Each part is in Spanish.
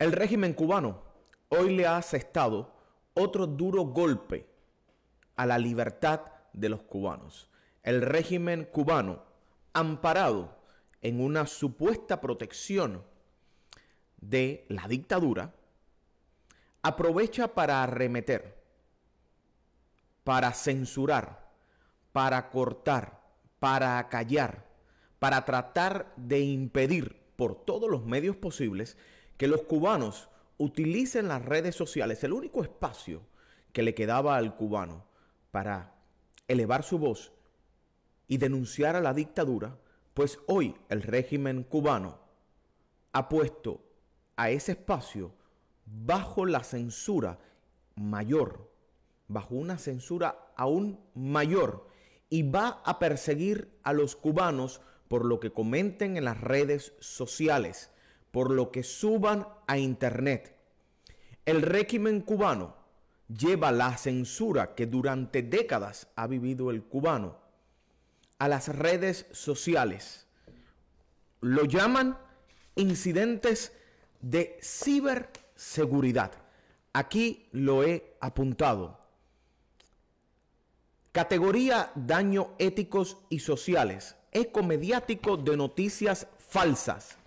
El régimen cubano hoy le ha asestado otro duro golpe a la libertad de los cubanos. El régimen cubano, amparado en una supuesta protección de la dictadura, aprovecha para arremeter, para censurar, para cortar, para acallar, para tratar de impedir por todos los medios posibles que los cubanos utilicen las redes sociales, el único espacio que le quedaba al cubano para elevar su voz y denunciar a la dictadura, pues hoy el régimen cubano ha puesto a ese espacio bajo la censura mayor, bajo una censura aún mayor, y va a perseguir a los cubanos por lo que comenten en las redes sociales por lo que suban a Internet. El régimen cubano lleva la censura que durante décadas ha vivido el cubano a las redes sociales. Lo llaman incidentes de ciberseguridad. Aquí lo he apuntado. Categoría daño éticos y sociales. Eco mediático de noticias falsas.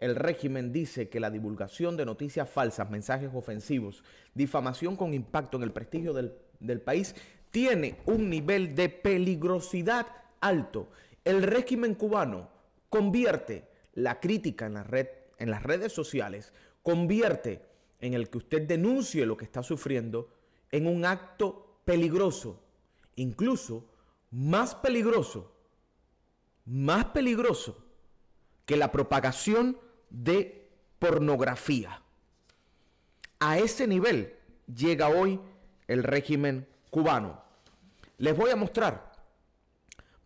El régimen dice que la divulgación de noticias falsas, mensajes ofensivos, difamación con impacto en el prestigio del, país tiene un nivel de peligrosidad alto. El régimen cubano convierte la crítica en en las redes sociales, convierte en el que usted denuncie lo que está sufriendo en un acto peligroso, incluso más peligroso, más peligroso que la propagación de pornografía. A ese nivel llega hoy el régimen cubano. Les voy a mostrar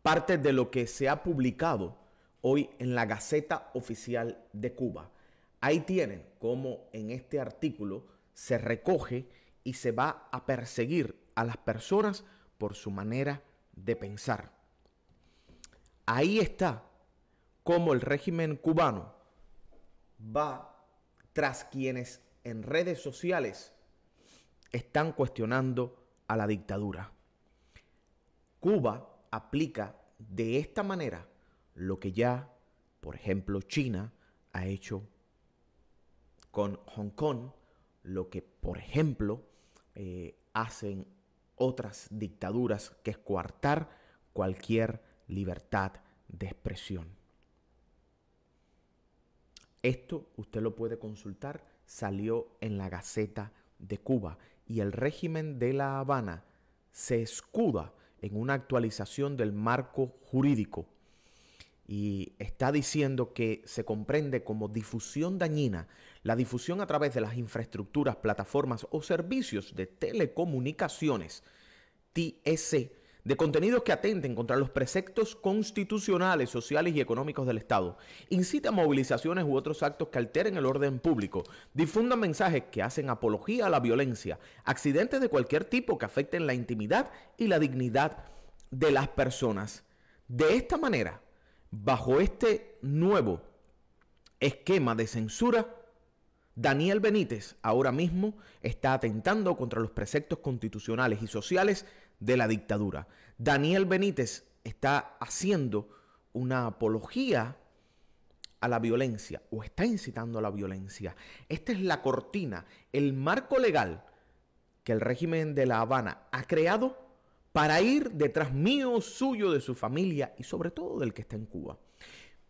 parte de lo que se ha publicado hoy en la Gaceta Oficial de Cuba. Ahí tienen cómo en este artículo se recoge y se va a perseguir a las personas por su manera de pensar. Ahí está cómo el régimen cubano va tras quienes en redes sociales están cuestionando a la dictadura. Cuba aplica de esta manera lo que ya, por ejemplo, China ha hecho con Hong Kong, lo que, por ejemplo, eh, hacen otras dictaduras, que es coartar cualquier libertad de expresión. Esto usted lo puede consultar, salió en la Gaceta de Cuba y el régimen de La Habana se escuda en una actualización del marco jurídico y está diciendo que se comprende como difusión dañina la difusión a través de las infraestructuras, plataformas o servicios de telecomunicaciones, TS, de contenidos que atenten contra los preceptos constitucionales, sociales y económicos del Estado, a movilizaciones u otros actos que alteren el orden público, difunda mensajes que hacen apología a la violencia, accidentes de cualquier tipo que afecten la intimidad y la dignidad de las personas. De esta manera, bajo este nuevo esquema de censura, Daniel Benítez ahora mismo está atentando contra los preceptos constitucionales y sociales de la dictadura. Daniel Benítez está haciendo una apología a la violencia o está incitando a la violencia. Esta es la cortina, el marco legal que el régimen de La Habana ha creado para ir detrás mío, suyo, de su familia y sobre todo del que está en Cuba.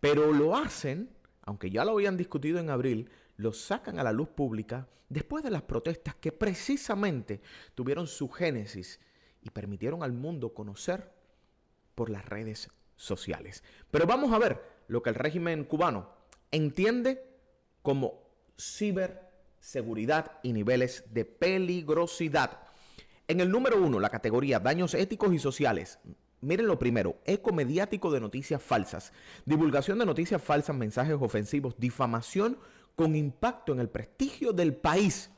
Pero lo hacen, aunque ya lo habían discutido en abril, los sacan a la luz pública después de las protestas que precisamente tuvieron su génesis y permitieron al mundo conocer por las redes sociales. Pero vamos a ver lo que el régimen cubano entiende como ciberseguridad y niveles de peligrosidad. En el número uno, la categoría daños éticos y sociales. Miren lo primero, eco mediático de noticias falsas, divulgación de noticias falsas, mensajes ofensivos, difamación con impacto en el prestigio del país.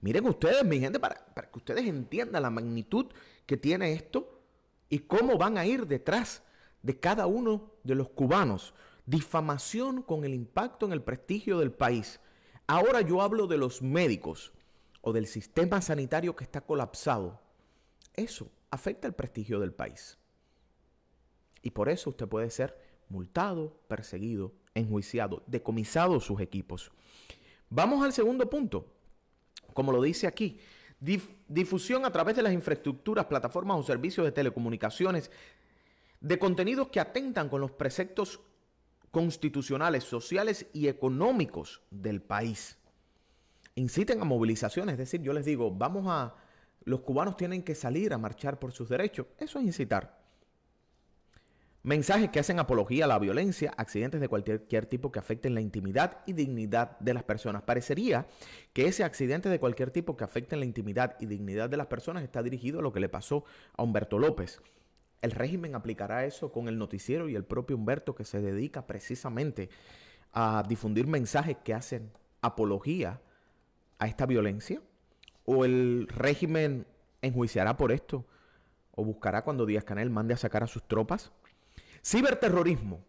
Miren ustedes, mi gente, para, que ustedes entiendan la magnitud que tiene esto y cómo van a ir detrás de cada uno de los cubanos. Difamación con el impacto en el prestigio del país. Ahora yo hablo de los médicos o del sistema sanitario que está colapsado. Eso afecta el prestigio del país. Y por eso usted puede ser multado, perseguido enjuiciado, decomisado sus equipos. Vamos al segundo punto, como lo dice aquí. difusión a través de las infraestructuras, plataformas o servicios de telecomunicaciones de contenidos que atentan con los preceptos constitucionales, sociales y económicos del país. Inciten a movilizaciones, es decir, yo les digo, vamos a, los cubanos tienen que salir a marchar por sus derechos. Eso es incitar. Mensajes que hacen apología a la violencia, accidentes de cualquier tipo que afecten la intimidad y dignidad de las personas. Parecería que ese accidente de cualquier tipo que afecten la intimidad y dignidad de las personas está dirigido a lo que le pasó a Humberto López. El régimen aplicará eso con el noticiero y el propio Humberto que se dedica precisamente a difundir mensajes que hacen apología a esta violencia. O el régimen enjuiciará por esto o buscará cuando Díaz Canel mande a sacar a sus tropas Ciberterrorismo.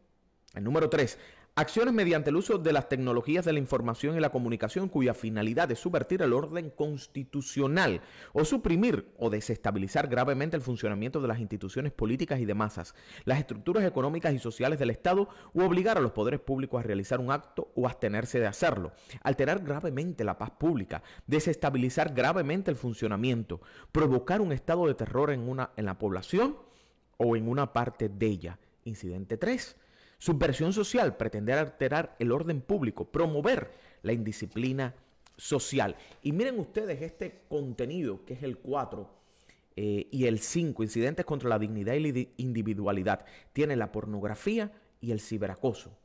El número 3. Acciones mediante el uso de las tecnologías de la información y la comunicación cuya finalidad es subvertir el orden constitucional o suprimir o desestabilizar gravemente el funcionamiento de las instituciones políticas y de masas, las estructuras económicas y sociales del Estado u obligar a los poderes públicos a realizar un acto o abstenerse de hacerlo, alterar gravemente la paz pública, desestabilizar gravemente el funcionamiento, provocar un estado de terror en, una, en la población o en una parte de ella Incidente 3. Subversión social, pretender alterar el orden público, promover la indisciplina social. Y miren ustedes este contenido, que es el 4 eh, y el 5, incidentes contra la dignidad y la individualidad. Tiene la pornografía y el ciberacoso.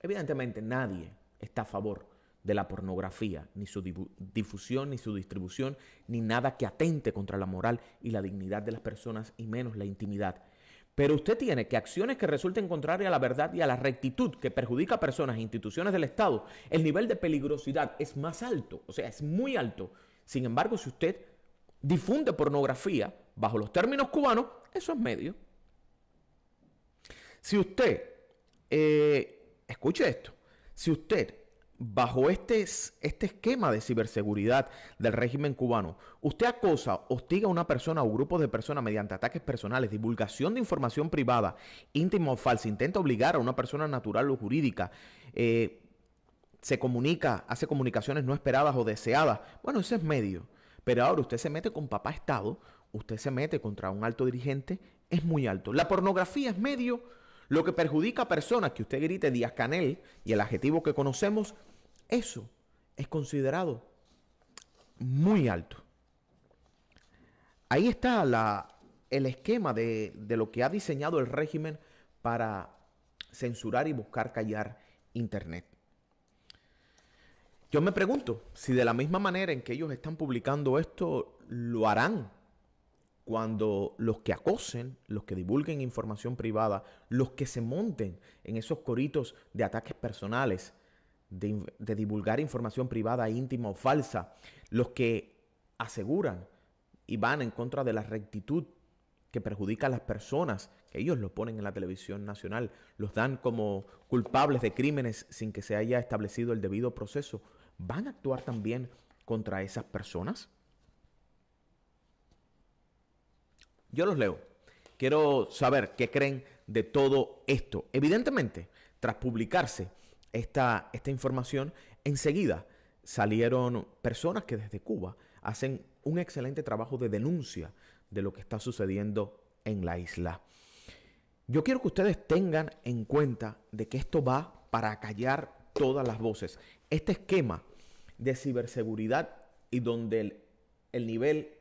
Evidentemente nadie está a favor de la pornografía, ni su difusión, ni su distribución, ni nada que atente contra la moral y la dignidad de las personas, y menos la intimidad pero usted tiene que acciones que resulten contrarias a la verdad y a la rectitud, que perjudica a personas e instituciones del Estado, el nivel de peligrosidad es más alto, o sea, es muy alto. Sin embargo, si usted difunde pornografía bajo los términos cubanos, eso es medio. Si usted, eh, escuche esto, si usted bajo este, este esquema de ciberseguridad del régimen cubano, usted acosa, hostiga a una persona o grupo de personas mediante ataques personales, divulgación de información privada, íntima o falsa, intenta obligar a una persona natural o jurídica, eh, se comunica, hace comunicaciones no esperadas o deseadas. Bueno, ese es medio. Pero ahora usted se mete con papá Estado, usted se mete contra un alto dirigente, es muy alto. La pornografía es medio lo que perjudica a personas que usted grite Díaz Canel y el adjetivo que conocemos, eso es considerado muy alto. Ahí está el esquema de lo que ha diseñado el régimen para censurar y buscar callar Internet. Yo me pregunto si de la misma manera en que ellos están publicando esto, lo harán cuando los que acosen, los que divulguen información privada, los que se monten en esos coritos de ataques personales, de, divulgar información privada íntima o falsa, los que aseguran y van en contra de la rectitud que perjudica a las personas, que ellos lo ponen en la televisión nacional, los dan como culpables de crímenes sin que se haya establecido el debido proceso, ¿van a actuar también contra esas personas? Yo los leo. Quiero saber qué creen de todo esto. Evidentemente, tras publicarse esta, esta información, enseguida salieron personas que desde Cuba hacen un excelente trabajo de denuncia de lo que está sucediendo en la isla. Yo quiero que ustedes tengan en cuenta de que esto va para callar todas las voces. Este esquema de ciberseguridad y donde el, el nivel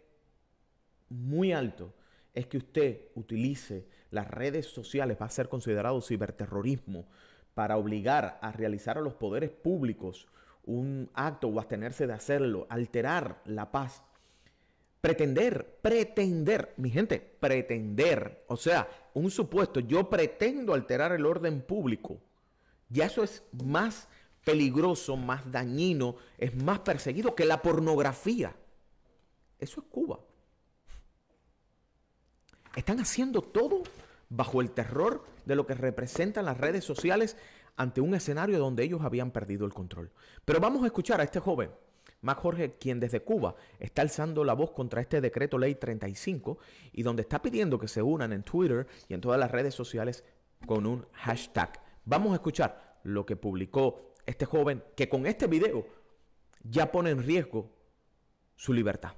muy alto es que usted utilice las redes sociales, va a ser considerado ciberterrorismo, para obligar a realizar a los poderes públicos un acto o abstenerse de hacerlo, alterar la paz. Pretender, pretender, mi gente, pretender, o sea, un supuesto, yo pretendo alterar el orden público, ya eso es más peligroso, más dañino, es más perseguido que la pornografía. Eso es Cuba. Están haciendo todo bajo el terror de lo que representan las redes sociales ante un escenario donde ellos habían perdido el control. Pero vamos a escuchar a este joven, Mac Jorge, quien desde Cuba está alzando la voz contra este decreto ley 35 y donde está pidiendo que se unan en Twitter y en todas las redes sociales con un hashtag. Vamos a escuchar lo que publicó este joven que con este video ya pone en riesgo su libertad.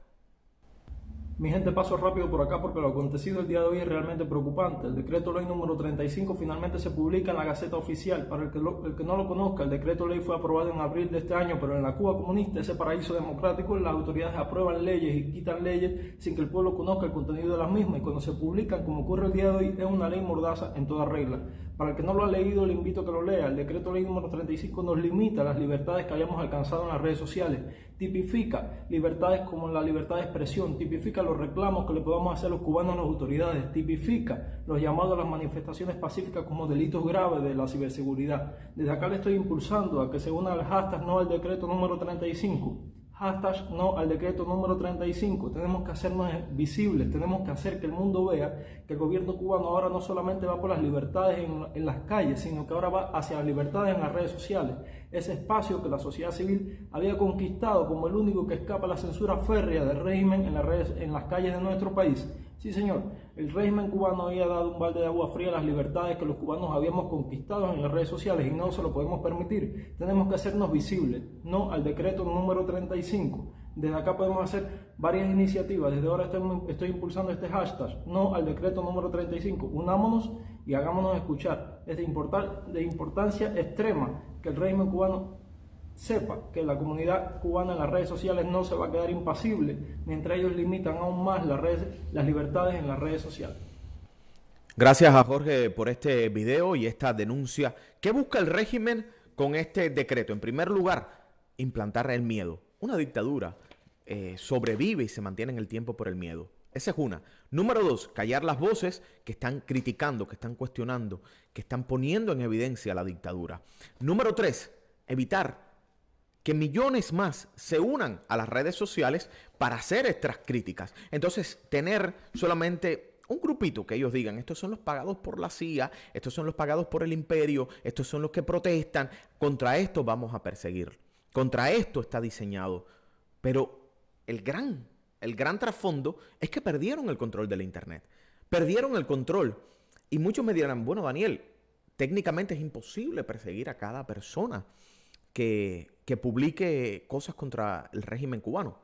Mi gente, paso rápido por acá porque lo acontecido el día de hoy es realmente preocupante. El decreto ley número 35 finalmente se publica en la Gaceta Oficial. Para el que, el que, no lo conozca, el decreto ley fue aprobado en abril de este año, pero en la Cuba comunista, ese paraíso democrático, las autoridades aprueban leyes y quitan leyes sin que el pueblo conozca el contenido de las mismas. Y cuando se publican, como ocurre el día de hoy, es una ley mordaza en toda regla. Para el que no lo ha leído, le invito a que lo lea. El decreto ley número 35 nos limita las libertades que hayamos alcanzado en las redes sociales tipifica libertades como la libertad de expresión, tipifica los reclamos que le podamos hacer los cubanos a las autoridades, tipifica los llamados a las manifestaciones pacíficas como delitos graves de la ciberseguridad. Desde acá le estoy impulsando a que se una al hashtag no al decreto número 35 hashtag no al decreto número 35. Tenemos que hacernos visibles, tenemos que hacer que el mundo vea que el gobierno cubano ahora no solamente va por las libertades en, las calles, sino que ahora va hacia las libertades en las redes sociales. Ese espacio que la sociedad civil había conquistado como el único que escapa a la censura férrea del régimen en las, redes, en las calles de nuestro país. Sí, señor, el régimen cubano había dado un balde de agua fría a las libertades que los cubanos habíamos conquistado en las redes sociales y no se lo podemos permitir. Tenemos que hacernos visibles, no al decreto número 35. Desde acá podemos hacer varias iniciativas. Desde ahora estoy, impulsando este hashtag, no al decreto número 35. Unámonos y hagámonos escuchar. Es de importancia extrema que el régimen cubano sepa que la comunidad cubana en las redes sociales no se va a quedar impasible mientras ellos limitan aún más las, redes, las libertades en las redes sociales. Gracias a Jorge por este video y esta denuncia. ¿Qué busca el régimen con este decreto? En primer lugar, implantar el miedo. Una dictadura eh, sobrevive y se mantiene en el tiempo por el miedo. Esa es una. Número dos, callar las voces que están criticando, que están cuestionando, que están poniendo en evidencia la dictadura. Número tres, evitar que millones más se unan a las redes sociales para hacer estas críticas. Entonces, tener solamente un grupito que ellos digan, estos son los pagados por la CIA, estos son los pagados por el imperio, estos son los que protestan, contra esto vamos a perseguir, contra esto está diseñado. Pero el gran, el gran trasfondo es que perdieron el control del Internet, perdieron el control. Y muchos me dirán, bueno, Daniel, técnicamente es imposible perseguir a cada persona que que publique cosas contra el régimen cubano.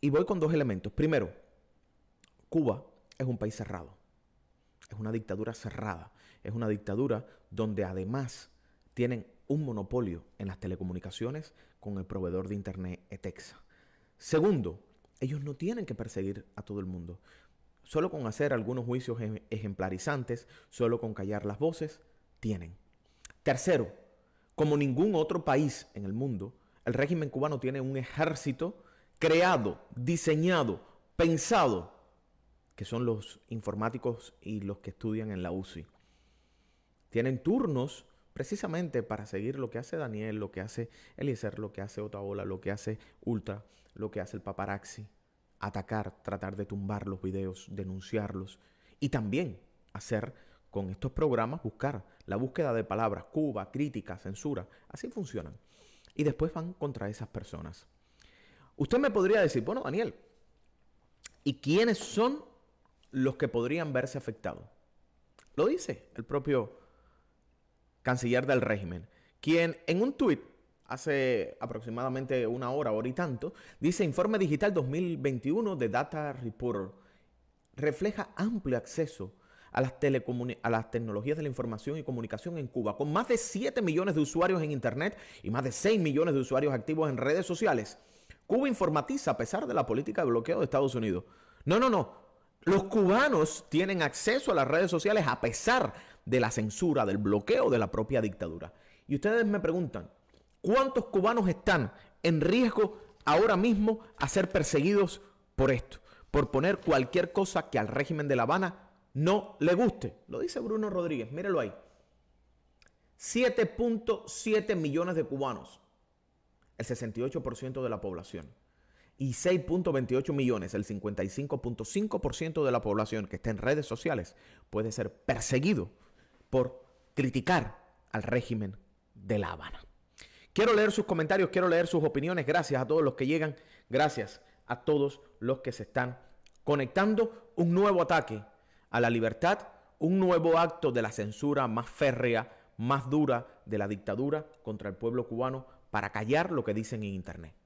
Y voy con dos elementos. Primero, Cuba es un país cerrado. Es una dictadura cerrada. Es una dictadura donde además tienen un monopolio en las telecomunicaciones con el proveedor de Internet Etexa. Segundo, ellos no tienen que perseguir a todo el mundo. Solo con hacer algunos juicios ejemplarizantes, solo con callar las voces, tienen. Tercero, como ningún otro país en el mundo, el régimen cubano tiene un ejército creado, diseñado, pensado, que son los informáticos y los que estudian en la UCI. Tienen turnos precisamente para seguir lo que hace Daniel, lo que hace Eliezer, lo que hace Otaola, lo que hace Ultra, lo que hace el paparaxi, Atacar, tratar de tumbar los videos, denunciarlos y también hacer con estos programas buscar la búsqueda de palabras, Cuba, crítica, censura. Así funcionan. Y después van contra esas personas. Usted me podría decir, bueno, Daniel, ¿y quiénes son los que podrían verse afectados? Lo dice el propio canciller del régimen, quien en un tuit hace aproximadamente una hora, hora y tanto, dice informe digital 2021 de Data Report refleja amplio acceso a las, a las tecnologías de la información y comunicación en Cuba, con más de 7 millones de usuarios en Internet y más de 6 millones de usuarios activos en redes sociales. Cuba informatiza a pesar de la política de bloqueo de Estados Unidos. No, no, no. Los cubanos tienen acceso a las redes sociales a pesar de la censura, del bloqueo de la propia dictadura. Y ustedes me preguntan, ¿cuántos cubanos están en riesgo ahora mismo a ser perseguidos por esto? Por poner cualquier cosa que al régimen de La Habana no le guste. Lo dice Bruno Rodríguez, míralo ahí. 7.7 millones de cubanos, el 68% de la población, y 6.28 millones, el 55.5% de la población que está en redes sociales, puede ser perseguido por criticar al régimen de La Habana. Quiero leer sus comentarios, quiero leer sus opiniones. Gracias a todos los que llegan, gracias a todos los que se están conectando. Un nuevo ataque a la libertad un nuevo acto de la censura más férrea, más dura de la dictadura contra el pueblo cubano para callar lo que dicen en Internet.